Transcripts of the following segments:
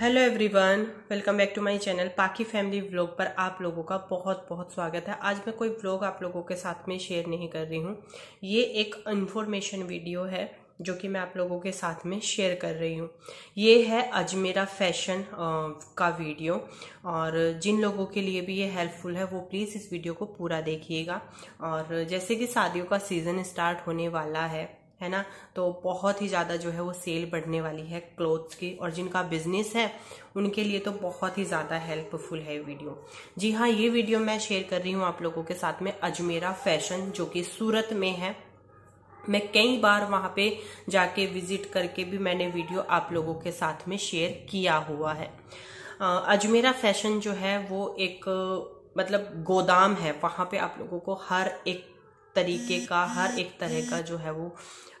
hello everyone welcome back to my channel Paki family vlog पर आप लोगों का बहुत बहुत स्वागत है आज मैं कोई व्लॉग आप लोगों के साथ में शेयर नहीं कर रही हूँ ये एक इन्फॉर्मेशन वीडियो है जो कि मैं आप लोगों के साथ में शेयर कर रही हूँ ये है अजमेरा फैशन का वीडियो और जिन लोगों के लिए भी ये हेल्पफुल है वो प्लीज़ इस वीडियो को पूरा देखिएगा और जैसे कि शादियों का सीज़न स्टार्ट होने वाला है है ना तो बहुत ही ज़्यादा जो है वो सेल बढ़ने वाली है क्लोथ्स की और जिनका बिजनेस है उनके लिए तो बहुत ही ज़्यादा हेल्पफुल है वीडियो जी हाँ ये वीडियो मैं शेयर कर रही हूँ आप लोगों के साथ में अजमेरा फैशन जो कि सूरत में है मैं कई बार वहाँ पे जाके विजिट करके भी मैंने वीडियो आप लोगों के साथ में शेयर किया हुआ है अजमेरा फैशन जो है वो एक मतलब गोदाम है वहाँ पे आप लोगों को हर एक तरीके का हर एक तरह का जो है वो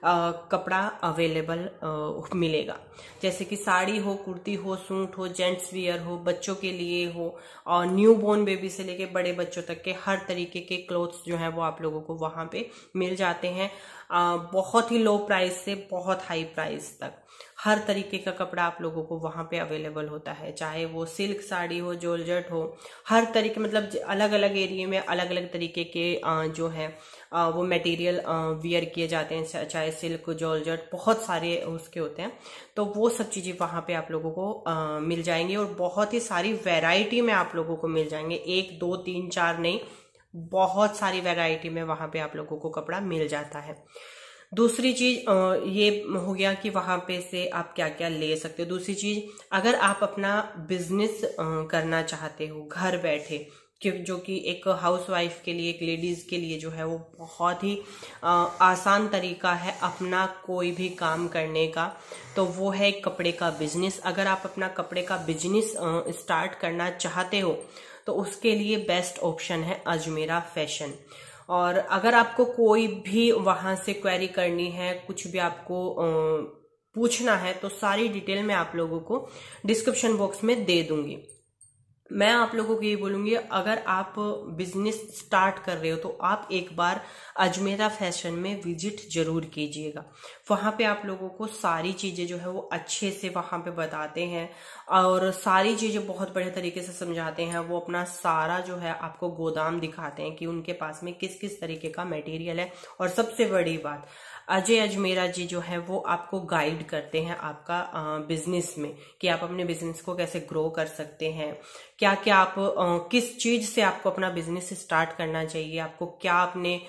आ, कपड़ा अवेलेबल आ, मिलेगा जैसे कि साड़ी हो कुर्ती हो सूट हो जेंट्स वियर हो बच्चों के लिए हो और न्यू बोर्न बेबी से लेके बड़े बच्चों तक के हर तरीके के क्लोथ्स जो है वो आप लोगों को वहां पे मिल जाते हैं आ, बहुत ही लो प्राइस से बहुत हाई प्राइस तक हर तरीके का कपड़ा आप लोगों को वहां पे अवेलेबल होता है चाहे वो सिल्क साड़ी हो जोलजट हो हर तरीके मतलब अलग अलग एरिए में अलग अलग तरीके के जो है वो मटेरियल वियर किए जाते हैं चाहे सिल्क जॉर्जट बहुत सारे उसके होते हैं तो वो सब चीज़ें वहाँ पे आप लोगों को आ, मिल जाएंगी और बहुत ही सारी वैरायटी में आप लोगों को मिल जाएंगे एक दो तीन चार नहीं बहुत सारी वैरायटी में वहाँ पे आप लोगों को कपड़ा मिल जाता है दूसरी चीज ये हो गया कि वहां पे से आप क्या क्या ले सकते हो दूसरी चीज अगर आप अपना बिजनेस करना चाहते हो घर बैठे कि जो कि एक हाउसवाइफ के लिए एक लेडीज़ के लिए जो है वो बहुत ही आसान तरीका है अपना कोई भी काम करने का तो वो है कपड़े का बिजनेस अगर आप अपना कपड़े का बिजनेस स्टार्ट करना चाहते हो तो उसके लिए बेस्ट ऑप्शन है अजमेरा फैशन और अगर आपको कोई भी वहाँ से क्वेरी करनी है कुछ भी आपको पूछना है तो सारी डिटेल मैं आप लोगों को डिस्क्रिप्शन बॉक्स में दे दूंगी मैं आप लोगों को ये बोलूंगी अगर आप बिजनेस स्टार्ट कर रहे हो तो आप एक बार अजमेरा फैशन में विजिट जरूर कीजिएगा वहां पे आप लोगों को सारी चीज़ें जो है वो अच्छे से वहां पे बताते हैं और सारी चीज़ें बहुत बढ़िया तरीके से समझाते हैं वो अपना सारा जो है आपको गोदाम दिखाते हैं कि उनके पास में किस किस तरीके का मेटेरियल है और सबसे बड़ी बात अजय अजमेरा जी जो है वो आपको गाइड करते हैं आपका बिजनेस में कि आप अपने बिजनेस को कैसे ग्रो कर सकते हैं क्या क्या आप किस चीज से आपको अपना बिजनेस स्टार्ट करना चाहिए आपको क्या अपने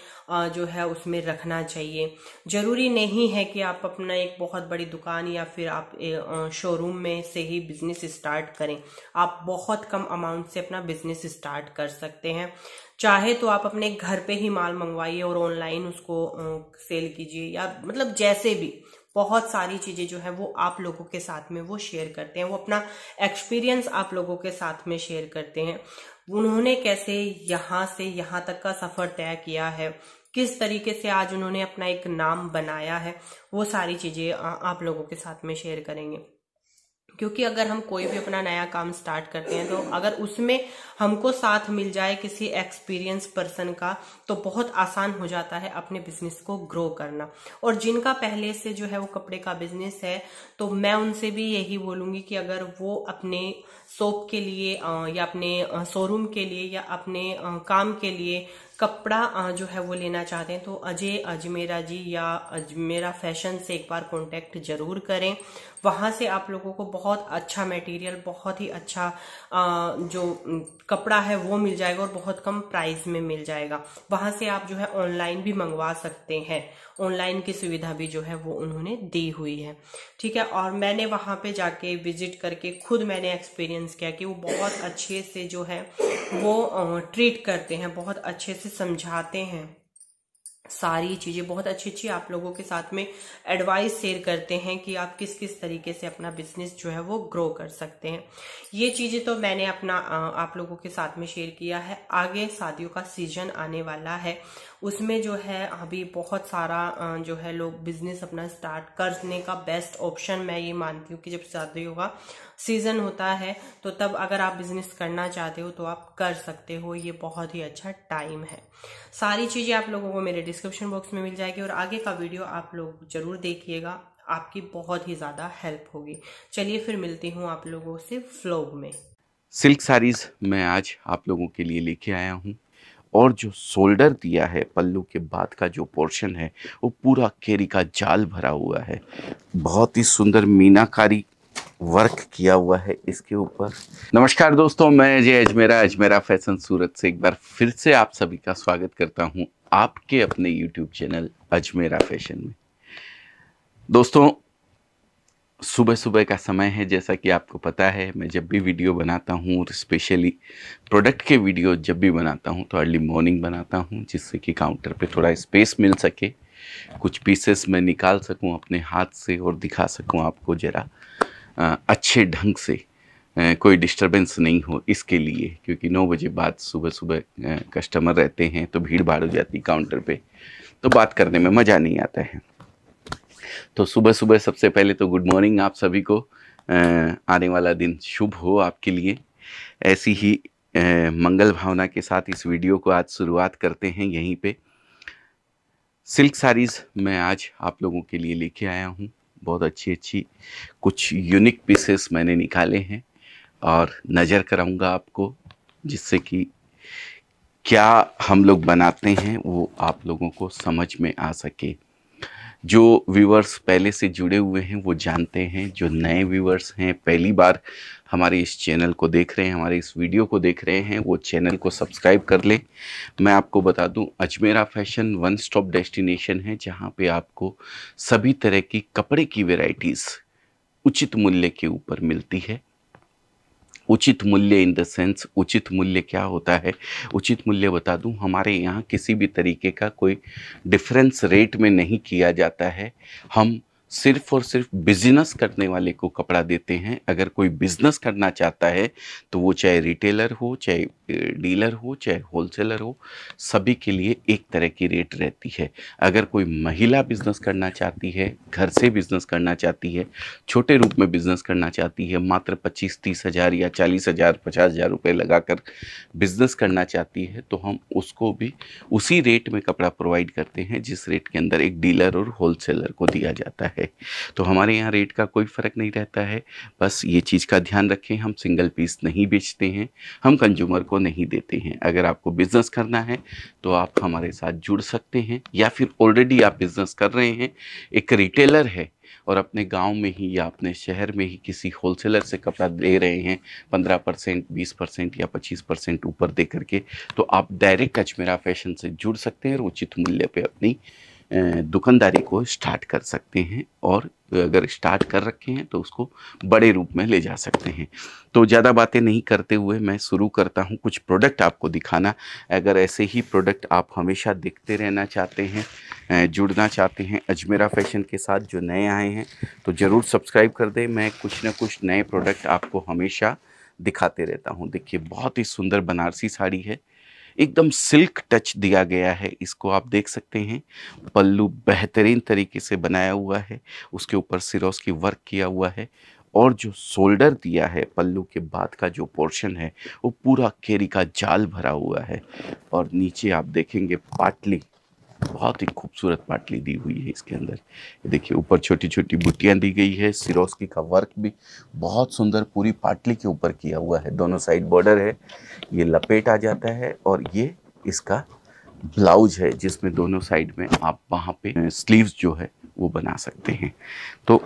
जो है उसमें रखना चाहिए जरूरी नहीं है कि आप अपना एक बहुत बड़ी दुकान या फिर आप शोरूम में से ही बिजनेस स्टार्ट करें आप बहुत कम अमाउंट से अपना बिजनेस स्टार्ट कर सकते हैं चाहे तो आप अपने घर पे ही माल मंगवाइए और ऑनलाइन उसको सेल कीजिए या मतलब जैसे भी बहुत सारी चीजें जो है वो आप लोगों के साथ में वो शेयर करते हैं वो अपना एक्सपीरियंस आप लोगों के साथ में शेयर करते हैं उन्होंने कैसे यहां से यहां तक का सफर तय किया है किस तरीके से आज उन्होंने अपना एक नाम बनाया है वो सारी चीजें आप लोगों के साथ में शेयर करेंगे क्योंकि अगर हम कोई भी अपना नया काम स्टार्ट करते हैं तो अगर उसमें हमको साथ मिल जाए किसी एक्सपीरियंस पर्सन का तो बहुत आसान हो जाता है अपने बिजनेस को ग्रो करना और जिनका पहले से जो है वो कपड़े का बिजनेस है तो मैं उनसे भी यही बोलूंगी कि अगर वो अपने सोप के लिए या अपने शोरूम के लिए या अपने काम के लिए कपड़ा जो है वो लेना चाहते हैं तो अजय अजमेरा जी या अजमेरा फैशन से एक बार कांटेक्ट जरूर करें वहां से आप लोगों को बहुत अच्छा मटेरियल बहुत ही अच्छा जो कपड़ा है वो मिल जाएगा और बहुत कम प्राइस में मिल जाएगा वहां से आप जो है ऑनलाइन भी मंगवा सकते हैं ऑनलाइन की सुविधा भी जो है वो उन्होंने दी हुई है ठीक है और मैंने वहां पे जाके विजिट करके खुद मैंने एक्सपीरियंस एक्सपीरियंस किया कि वो बहुत अच्छे से जो है वो ट्रीट करते हैं बहुत अच्छे से समझाते हैं सारी चीज़ें बहुत अच्छी अच्छी आप लोगों के साथ में एडवाइस शेयर करते हैं कि आप किस किस तरीके से अपना बिजनेस जो है वो ग्रो कर सकते हैं ये चीज़ें तो मैंने अपना आप लोगों के साथ में शेयर किया है आगे शादियों का सीजन आने वाला है उसमें जो है अभी बहुत सारा जो है लोग बिजनेस अपना स्टार्ट करने का बेस्ट ऑप्शन मैं ये मानती हूँ कि जब शादी होगा सीजन होता है तो तब अगर आप बिजनेस करना चाहते हो तो आप कर सकते हो ये बहुत ही अच्छा टाइम है सारी चीजें आप लोगों को मेरे डिस्क्रिप्शन बॉक्स में मिल जाएगी और आगे का वीडियो आप लोग जरूर देखिएगा आपकी बहुत ही ज्यादा हेल्प होगी चलिए फिर मिलती हूँ आप लोगों से फ्लॉग में सिल्क साड़ीज मैं आज आप लोगों के लिए लेके आया हूँ और जो शोल्डर दिया है पल्लू के बाद का जो पोर्शन है वो पूरा केरी का जाल भरा हुआ है बहुत ही सुंदर मीनाकारी वर्क किया हुआ है इसके ऊपर नमस्कार दोस्तों मैं जय अजमेरा अजमेरा फैशन सूरत से एक बार फिर से आप सभी का स्वागत करता हूं आपके अपने यूट्यूब चैनल अजमेरा फैशन में दोस्तों सुबह सुबह का समय है जैसा कि आपको पता है मैं जब भी वीडियो बनाता हूँ और स्पेशली प्रोडक्ट के वीडियो जब भी बनाता हूँ तो अर्ली मॉर्निंग बनाता हूँ जिससे कि काउंटर पे थोड़ा स्पेस मिल सके कुछ पीसेस मैं निकाल सकूँ अपने हाथ से और दिखा सकूँ आपको ज़रा अच्छे ढंग से कोई डिस्टरबेंस नहीं हो इसके लिए क्योंकि नौ बजे बाद सुबह सुबह कस्टमर रहते हैं तो भीड़ भाड़ हो जाती काउंटर पे तो बात करने में मज़ा नहीं आता है तो सुबह सुबह सबसे पहले तो गुड मॉर्निंग आप सभी को आने वाला दिन शुभ हो आपके लिए ऐसी ही मंगल भावना के साथ इस वीडियो को आज शुरुआत करते हैं यहीं पर सिल्क साड़ीज़ मैं आज आप लोगों के लिए लेके आया हूँ बहुत अच्छी अच्छी कुछ यूनिक पीसेस मैंने निकाले हैं और नज़र कराऊंगा आपको जिससे कि क्या हम लोग बनाते हैं वो आप लोगों को समझ में आ सके जो व्यूवर्स पहले से जुड़े हुए हैं वो जानते हैं जो नए व्यूवर्स हैं पहली बार हमारे इस चैनल को देख रहे हैं हमारे इस वीडियो को देख रहे हैं वो चैनल को सब्सक्राइब कर लें मैं आपको बता दूं Ajmera fashion one stop destination है जहां पे आपको सभी तरह की कपड़े की वेराइटीज़ उचित मूल्य के ऊपर मिलती है उचित मूल्य इन द सेंस उचित मूल्य क्या होता है उचित मूल्य बता दूं हमारे यहाँ किसी भी तरीके का कोई डिफरेंस रेट में नहीं किया जाता है हम सिर्फ और सिर्फ बिजनेस करने वाले को कपड़ा देते हैं अगर कोई बिजनेस करना चाहता है तो वो चाहे रिटेलर हो चाहे डीलर हो चाहे होलसेलर हो सभी के लिए एक तरह की रेट रहती है अगर कोई महिला बिजनेस करना चाहती है घर से बिजनेस करना चाहती है छोटे रूप में बिजनेस करना चाहती है मात्र पच्चीस तीस हज़ार या चालीस हज़ार पचास हज़ार रुपये लगाकर बिजनेस करना चाहती है तो हम उसको भी उसी रेट में कपड़ा प्रोवाइड करते हैं जिस रेट के अंदर एक डीलर और होलसेलर को दिया जाता है है तो हमारे यहाँ रेट का कोई फ़र्क नहीं रहता है बस ये चीज़ का ध्यान रखें हम सिंगल पीस नहीं बेचते हैं हम कंज्यूमर को नहीं देते हैं अगर आपको बिज़नेस करना है तो आप हमारे साथ जुड़ सकते हैं या फिर ऑलरेडी आप बिज़नेस कर रहे हैं एक रिटेलर है और अपने गांव में ही या अपने शहर में ही किसी होलसेलर से कपड़ा ले रहे हैं पंद्रह परसेंट बीस परसेंट या पच्चीस परसेंट ऊपर दे करके तो आप डायरेक्ट अजमेरा फैशन से जुड़ सकते हैं और उचित मूल्य पर अपनी दुकानदारी को स्टार्ट कर सकते हैं और अगर स्टार्ट कर रखे हैं तो उसको बड़े रूप में ले जा सकते हैं तो ज़्यादा बातें नहीं करते हुए मैं शुरू करता हूँ कुछ प्रोडक्ट आपको दिखाना अगर ऐसे ही प्रोडक्ट आप हमेशा देखते रहना चाहते हैं जुड़ना चाहते हैं अजमेरा फैशन के साथ जो नए आए हैं तो ज़रूर सब्सक्राइब कर दें मैं कुछ ना कुछ नए प्रोडक्ट आपको हमेशा दिखाते रहता हूँ देखिए बहुत ही सुंदर बनारसी साड़ी है एकदम सिल्क टच दिया गया है इसको आप देख सकते हैं पल्लू बेहतरीन तरीके से बनाया हुआ है उसके ऊपर सिरोस की वर्क किया हुआ है और जो शोल्डर दिया है पल्लू के बाद का जो पोर्शन है वो पूरा केरी का जाल भरा हुआ है और नीचे आप देखेंगे पाटली बहुत ही खूबसूरत पाटली दी हुई है इसके अंदर ये देखिए ऊपर छोटी छोटी बुटियां दी गई है सिरोस्की का वर्क भी बहुत सुंदर पूरी पाटली के ऊपर किया हुआ है दोनों साइड बॉर्डर है ये लपेट आ जाता है और ये इसका ब्लाउज है जिसमें दोनों साइड में आप वहाँ पे स्लीव्स जो है वो बना सकते हैं तो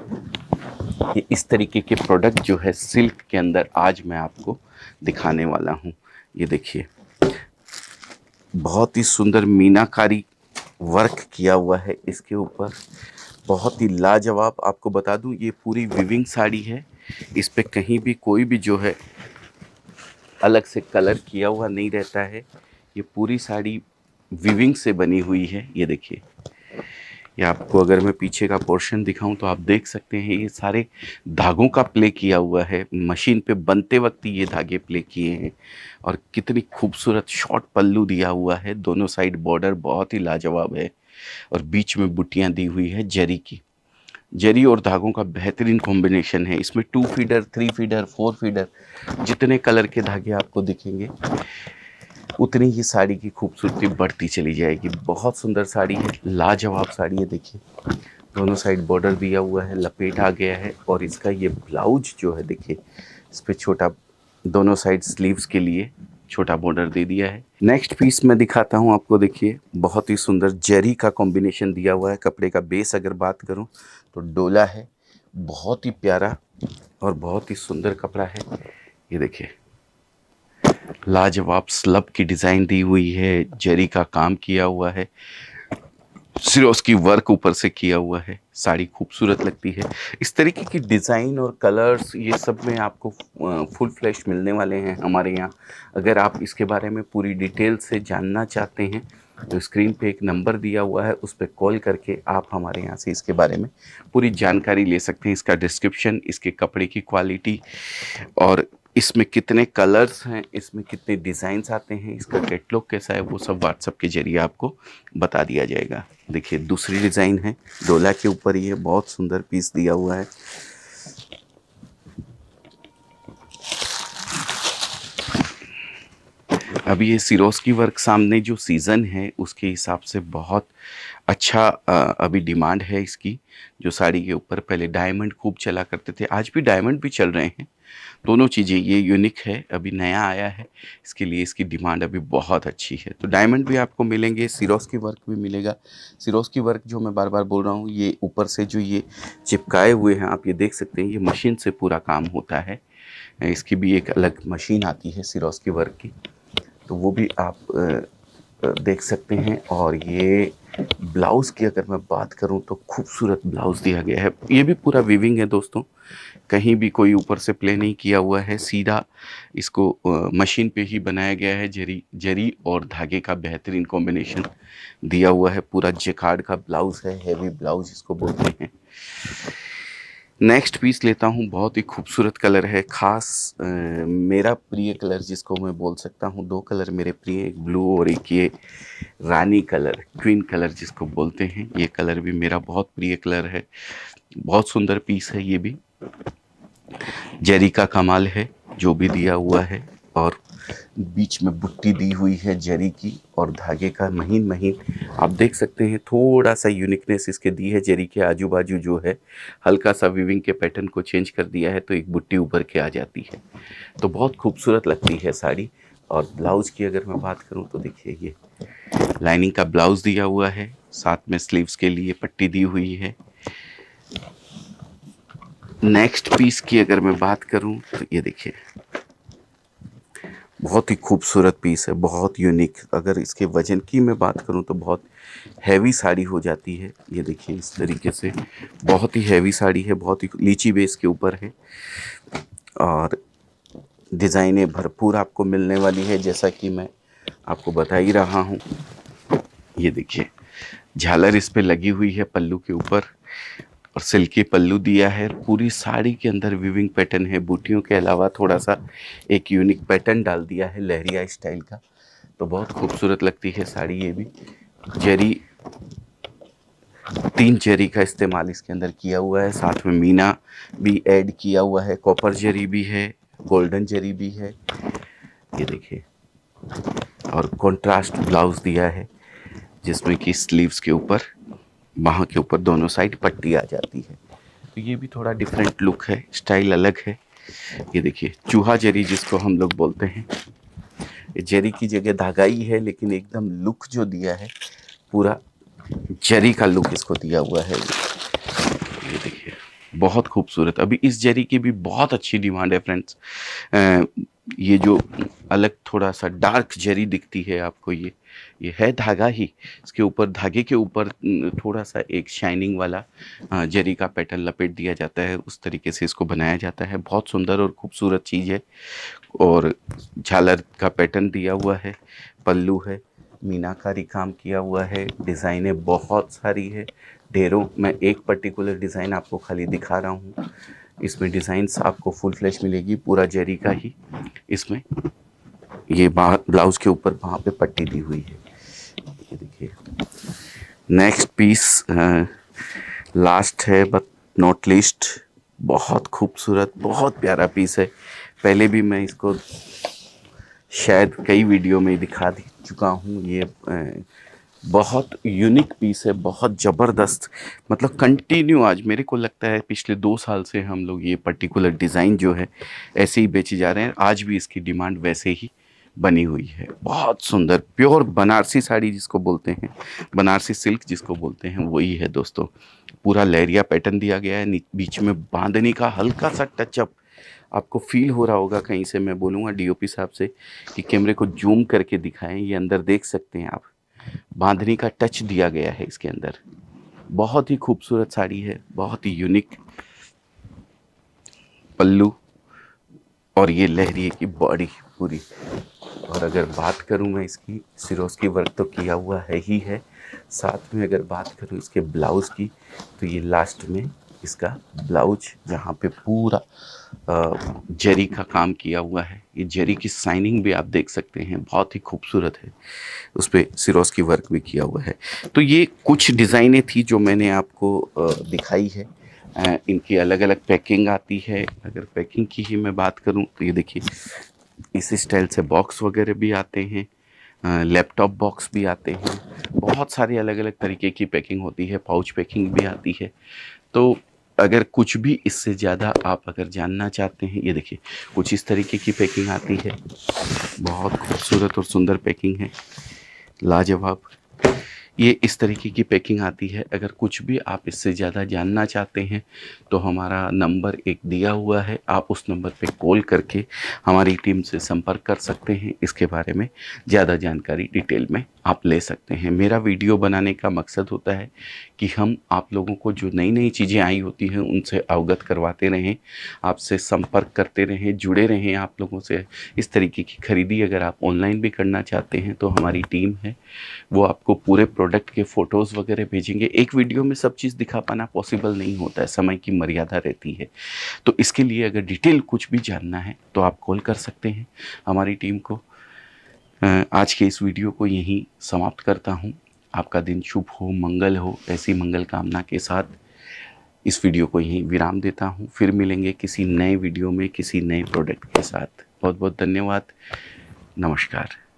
ये इस तरीके के प्रोडक्ट जो है सिल्क के अंदर आज मैं आपको दिखाने वाला हूँ ये देखिए बहुत ही सुंदर मीनाकारी वर्क किया हुआ है इसके ऊपर बहुत ही लाजवाब आपको बता दूं ये पूरी विविंग साड़ी है इस पर कहीं भी कोई भी जो है अलग से कलर किया हुआ नहीं रहता है ये पूरी साड़ी विविंग से बनी हुई है ये देखिए या आपको अगर मैं पीछे का पोर्शन दिखाऊं तो आप देख सकते हैं ये सारे धागों का प्ले किया हुआ है मशीन पे बनते वक्त ही ये धागे प्ले किए हैं और कितनी खूबसूरत शॉर्ट पल्लू दिया हुआ है दोनों साइड बॉर्डर बहुत ही लाजवाब है और बीच में बुटियाँ दी हुई है जरी की जरी और धागों का बेहतरीन कॉम्बिनेशन है इसमें two feeder three feeder four feeder जितने कलर के धागे आपको दिखेंगे उतनी ही साड़ी की खूबसूरती बढ़ती चली जाएगी बहुत सुंदर साड़ी है लाजवाब साड़ी है देखिए दोनों साइड बॉर्डर दिया हुआ है लपेट आ गया है और इसका ये ब्लाउज जो है देखिए इस पर छोटा दोनों साइड स्लीव्स के लिए छोटा बॉर्डर दे दिया है नेक्स्ट पीस मैं दिखाता हूँ आपको देखिए बहुत ही सुंदर जरी का कॉम्बिनेशन दिया हुआ है कपड़े का बेस अगर बात करूँ तो डोला है बहुत ही प्यारा और बहुत ही सुंदर कपड़ा है ये देखिए लाजवाब स्लब की डिज़ाइन दी हुई है जरी का काम किया हुआ है सिर्फ की वर्क ऊपर से किया हुआ है साड़ी खूबसूरत लगती है इस तरीके की डिज़ाइन और कलर्स ये सब में आपको फुल फ्लैश मिलने वाले हैं हमारे यहाँ अगर आप इसके बारे में पूरी डिटेल से जानना चाहते हैं तो स्क्रीन पे एक नंबर दिया हुआ है उस पर कॉल करके आप हमारे यहाँ से इसके बारे में पूरी जानकारी ले सकते हैं इसका डिस्क्रिप्शन इसके कपड़े की क्वालिटी और इसमें कितने कलर्स हैं इसमें कितने डिज़ाइंस आते हैं इसका कैटलॉग कैसा है वो सब व्हाट्सअप के जरिए आपको बता दिया जाएगा देखिए दूसरी डिज़ाइन है डोला के ऊपर ये बहुत सुंदर पीस दिया हुआ है अभी ये सिरोस की वर्क सामने जो सीज़न है उसके हिसाब से बहुत अच्छा अभी डिमांड है इसकी जो साड़ी के ऊपर पहले डायमंड खूब चला करते थे आज भी डायमंड भी चल रहे हैं दोनों चीज़ें ये यूनिक है अभी नया आया है इसके लिए इसकी डिमांड अभी बहुत अच्छी है तो डायमंड भी आपको मिलेंगे सिरोस की वर्क भी मिलेगा सिरोस की वर्क जो मैं बार बार बोल रहा हूँ ये ऊपर से जो ये चिपकाए हुए हैं आप ये देख सकते हैं ये मशीन से पूरा काम होता है इसकी भी एक अलग मशीन आती है सिरोस की वर्क की तो वो भी आप देख सकते हैं और ये ब्लाउज़ की अगर मैं बात करूं तो खूबसूरत ब्लाउज़ दिया गया है ये भी पूरा वीविंग है दोस्तों कहीं भी कोई ऊपर से प्ले नहीं किया हुआ है सीधा इसको मशीन पे ही बनाया गया है जरी जरी और धागे का बेहतरीन कॉम्बिनेशन दिया हुआ है पूरा जेकार्ड का ब्लाउज़ है हेवी ब्लाउज़ इसको बोलते हैं नेक्स्ट पीस लेता हूँ बहुत ही खूबसूरत कलर है ख़ास मेरा प्रिय कलर जिसको मैं बोल सकता हूँ दो कलर मेरे प्रिय एक ब्लू और एक ये रानी कलर क्वीन कलर जिसको बोलते हैं ये कलर भी मेरा बहुत प्रिय कलर है बहुत सुंदर पीस है ये भी जेरी का कमाल है जो भी दिया हुआ है और बीच में बुट्टी दी हुई है जरी की और धागे का महीन महीन आप देख सकते हैं थोड़ा सा यूनिकनेस इसके दी है जरी के आजू बाजू जो है हल्का सा विविंग के पैटर्न को चेंज कर दिया है तो एक बुट्टी उभर के आ जाती है तो बहुत खूबसूरत लगती है साड़ी और ब्लाउज़ की अगर मैं बात करूँ तो देखिए ये लाइनिंग का ब्लाउज़ दिया हुआ है साथ में स्लीव्स के लिए पट्टी दी हुई है नेक्स्ट पीस की अगर मैं बात करूं तो ये देखिए बहुत ही खूबसूरत पीस है बहुत यूनिक अगर इसके वजन की मैं बात करूं तो बहुत हैवी साड़ी हो जाती है ये देखिए इस तरीके से बहुत ही हैवी साड़ी है बहुत ही लीची बेस के ऊपर है और डिज़ाइनें भरपूर आपको मिलने वाली है जैसा कि मैं आपको बता ही रहा हूँ ये देखिए झालर इस पर लगी हुई है पल्लू के ऊपर और सिल्की पल्लू दिया है पूरी साड़ी के अंदर विविंग पैटर्न है बूटियों के अलावा थोड़ा सा एक यूनिक पैटर्न डाल दिया है लहरिया स्टाइल का तो बहुत खूबसूरत लगती है साड़ी ये भी जरी तीन जरी का इस्तेमाल इसके अंदर किया हुआ है साथ में मीना भी ऐड किया हुआ है कॉपर जरी भी है गोल्डन जरी भी है ये देखिए और कॉन्ट्रास्ट ब्लाउज़ दिया है जिसमें कि स्लीव्स के ऊपर बाह के ऊपर दोनों साइड पट्टी आ जाती है तो ये भी थोड़ा डिफरेंट लुक है स्टाइल अलग है ये देखिए चूहा जेरी जिसको हम लोग बोलते हैं जेरी की जगह धागाई है लेकिन एकदम लुक जो दिया है पूरा जरी का लुक इसको दिया हुआ है ये देखिए बहुत खूबसूरत अभी इस जरी की भी बहुत अच्छी डिमांड है फ्रेंड्स ये जो अलग थोड़ा सा डार्क जरी दिखती है आपको ये ये है धागा ही इसके ऊपर धागे के ऊपर थोड़ा सा एक शाइनिंग वाला जरी का पैटर्न लपेट दिया जाता है उस तरीके से इसको बनाया जाता है बहुत सुंदर और खूबसूरत चीज़ है और झालर का पैटर्न दिया हुआ है पल्लू है मीनाकारी काम किया हुआ है डिज़ाइनें बहुत सारी है ढेरों मैं एक पर्टिकुलर डिज़ाइन आपको खाली दिखा रहा हूँ इसमें डिज़ाइंस आपको फुल फ्लैश मिलेगी पूरा जेरी का ही इसमें ये ब्लाउज के ऊपर वहाँ पे पट्टी दी हुई है ये देखिए नेक्स्ट पीस लास्ट है बट नॉट लिस्ट बहुत खूबसूरत बहुत प्यारा पीस है पहले भी मैं इसको शायद कई वीडियो में दिखा चुका हूँ ये बहुत यूनिक पीस है बहुत ज़बरदस्त मतलब कंटिन्यू आज मेरे को लगता है पिछले दो साल से हम लोग ये पर्टिकुलर डिज़ाइन जो है ऐसे ही बेचे जा रहे हैं आज भी इसकी डिमांड वैसे ही बनी हुई है बहुत सुंदर प्योर बनारसी साड़ी जिसको बोलते हैं बनारसी सिल्क जिसको बोलते हैं वही है दोस्तों पूरा लहरिया पैटर्न दिया गया है बीच में बांधनी का हल्का सा टचअप आपको फील हो रहा होगा कहीं से मैं बोलूँगा डीओपी साहब से कि कैमरे को जूम करके दिखाएं ये अंदर देख सकते हैं आप बांधनी का टच दिया गया है इसके अंदर बहुत ही खूबसूरत साड़ी है बहुत ही यूनिक पल्लू और ये लहरिए की बॉडी पूरी और अगर बात करूं मैं इसकी सिरोज की वर्क तो किया हुआ है ही है साथ में अगर बात करूं इसके ब्लाउज़ की तो ये लास्ट में इसका ब्लाउज जहाँ पे पूरा जरी का काम किया हुआ है ये जरी की साइनिंग भी आप देख सकते हैं बहुत ही खूबसूरत है उस पर सिरोस की वर्क भी किया हुआ है तो ये कुछ डिज़ाइनें थी जो मैंने आपको दिखाई है इनकी अलग अलग पैकिंग आती है अगर पैकिंग की ही मैं बात करूँ तो ये देखिए इस स्टाइल से बॉक्स वगैरह भी आते हैं लैपटॉप बॉक्स भी आते हैं बहुत सारी अलग अलग तरीके की पैकिंग होती है पाउच पैकिंग भी आती है तो अगर कुछ भी इससे ज़्यादा आप अगर जानना चाहते हैं ये देखिए कुछ इस तरीके की पैकिंग आती है बहुत खूबसूरत और सुंदर पैकिंग है लाजवाब ये इस तरीके की पैकिंग आती है अगर कुछ भी आप इससे ज़्यादा जानना चाहते हैं तो हमारा नंबर एक दिया हुआ है आप उस नंबर पे कॉल करके हमारी टीम से संपर्क कर सकते हैं इसके बारे में ज़्यादा जानकारी डिटेल में आप ले सकते हैं मेरा वीडियो बनाने का मकसद होता है कि हम आप लोगों को जो नई नई चीज़ें आई होती हैं उनसे अवगत करवाते रहें आपसे संपर्क करते रहें जुड़े रहें आप लोगों से इस तरीके की ख़रीदी अगर आप ऑनलाइन भी करना चाहते हैं तो हमारी टीम है वो आपको पूरे प्रोडक्ट के फ़ोटोज़ वगैरह भेजेंगे एक वीडियो में सब चीज़ दिखा पाना पॉसिबल नहीं होता है समय की मर्यादा रहती है तो इसके लिए अगर डिटेल कुछ भी जानना है तो आप कॉल कर सकते हैं हमारी टीम को आज के इस वीडियो को यहीं समाप्त करता हूँ आपका दिन शुभ हो मंगल हो ऐसी मंगल कामना के साथ इस वीडियो को यहीं विराम देता हूँ फिर मिलेंगे किसी नए वीडियो में किसी नए प्रोडक्ट के साथ बहुत बहुत धन्यवाद नमस्कार